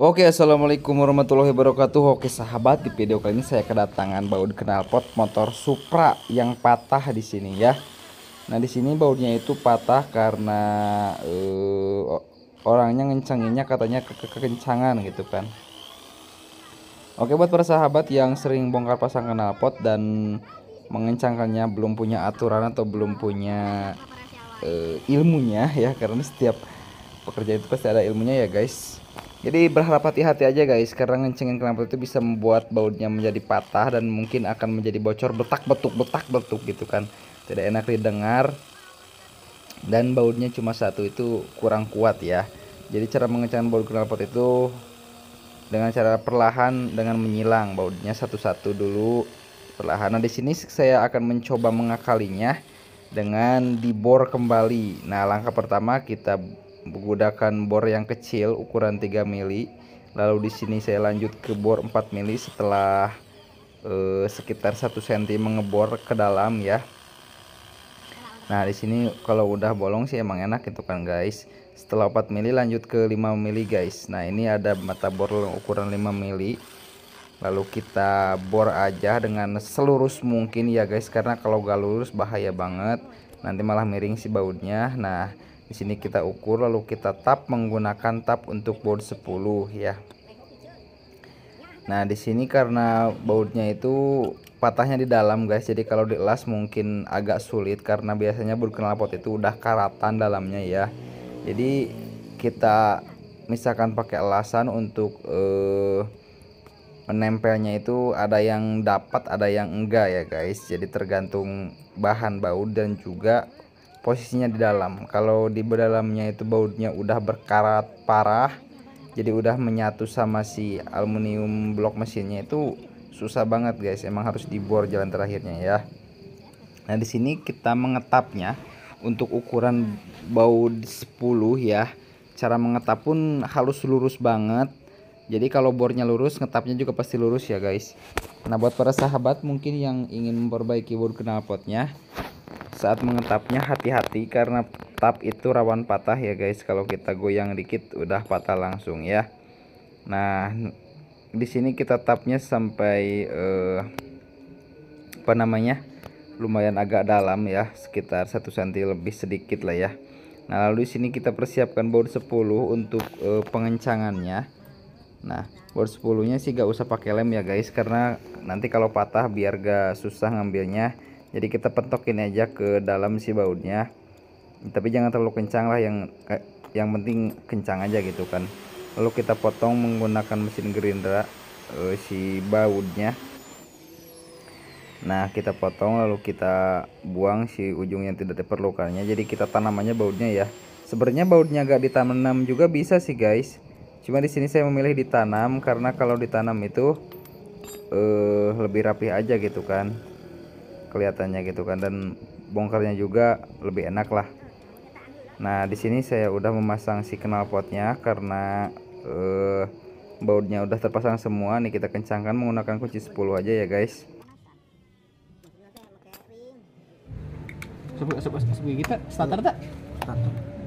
Oke assalamualaikum warahmatullahi wabarakatuh Oke sahabat di video kali ini saya kedatangan baut knalpot motor Supra yang patah di sini ya Nah di sini bautnya itu patah karena uh, orangnya ngencanginnya katanya ke kekencangan gitu kan Oke buat para sahabat yang sering bongkar pasang knalpot dan mengencangkannya belum punya aturan atau belum punya uh, ilmunya ya karena setiap pekerja itu pasti ada ilmunya ya guys jadi berharap hati-hati aja guys karena ngencengin knalpot itu bisa membuat bautnya menjadi patah dan mungkin akan menjadi bocor betak betuk betak betuk gitu kan tidak enak didengar dan bautnya cuma satu itu kurang kuat ya jadi cara mengencangkan baut knalpot itu dengan cara perlahan dengan menyilang bautnya satu-satu dulu perlahan nah di sini saya akan mencoba mengakalinya dengan dibor kembali nah langkah pertama kita menggunakan bor yang kecil ukuran 3 mili lalu di sini saya lanjut ke bor 4 mili setelah eh, sekitar 1 cm mengebor ke dalam ya Nah di sini kalau udah bolong sih emang enak itu kan guys setelah 4 mili lanjut ke 5 mili guys Nah ini ada mata bor ukuran 5 mili lalu kita bor aja dengan selurus mungkin ya guys karena kalau gak lurus bahaya banget nanti malah miring si bautnya nah di sini kita ukur lalu kita tap menggunakan tap untuk baut 10 ya nah di sini karena bautnya itu patahnya di dalam guys jadi kalau dielas mungkin agak sulit karena biasanya baut knalpot itu udah karatan dalamnya ya jadi kita misalkan pakai elasan untuk eh, menempelnya itu ada yang dapat ada yang enggak ya guys jadi tergantung bahan baut dan juga posisinya di dalam kalau di dalamnya itu bautnya udah berkarat parah jadi udah menyatu sama si aluminium blok mesinnya itu susah banget guys emang harus dibor jalan terakhirnya ya nah di sini kita mengetapnya untuk ukuran baut 10 ya cara mengetap pun halus lurus banget jadi kalau bornya lurus ngetapnya juga pasti lurus ya guys nah buat para sahabat mungkin yang ingin memperbaiki baut knalpotnya saat mengetapnya hati-hati karena tap itu rawan patah ya guys kalau kita goyang dikit udah patah langsung ya nah di sini kita tapnya sampai eh, apa namanya lumayan agak dalam ya sekitar satu senti lebih sedikit lah ya Nah lalu di sini kita persiapkan baut 10 untuk eh, pengencangannya Nah baut 10 nya sih gak usah pakai lem ya guys karena nanti kalau patah biar gak susah ngambilnya jadi kita pentokin aja ke dalam si bautnya tapi jangan terlalu kencang lah yang eh, yang penting kencang aja gitu kan lalu kita potong menggunakan mesin gerindra eh, si bautnya nah kita potong lalu kita buang si ujung yang tidak diperlukannya jadi kita tanamannya bautnya ya sebenarnya bautnya agak ditanam juga bisa sih guys cuma di sini saya memilih ditanam karena kalau ditanam itu eh, lebih rapi aja gitu kan kelihatannya gitu kan dan bongkarnya juga lebih enak lah nah di sini saya udah memasang si knalpotnya karena eh, bautnya udah terpasang semua nih kita kencangkan menggunakan kunci 10 aja ya guys coba kita starter tak? Starter.